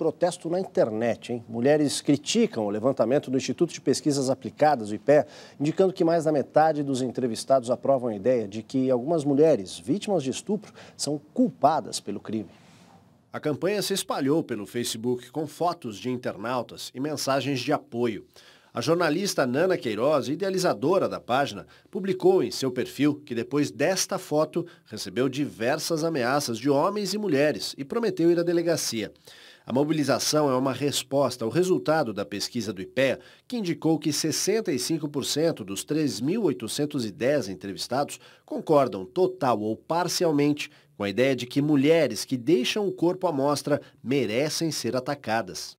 protesto na internet. Hein? Mulheres criticam o levantamento do Instituto de Pesquisas Aplicadas, o IPE, indicando que mais da metade dos entrevistados aprovam a ideia de que algumas mulheres vítimas de estupro são culpadas pelo crime. A campanha se espalhou pelo Facebook com fotos de internautas e mensagens de apoio. A jornalista Nana Queiroz, idealizadora da página, publicou em seu perfil que depois desta foto recebeu diversas ameaças de homens e mulheres e prometeu ir à delegacia. A mobilização é uma resposta ao resultado da pesquisa do IPEA, que indicou que 65% dos 3.810 entrevistados concordam total ou parcialmente com a ideia de que mulheres que deixam o corpo à mostra merecem ser atacadas.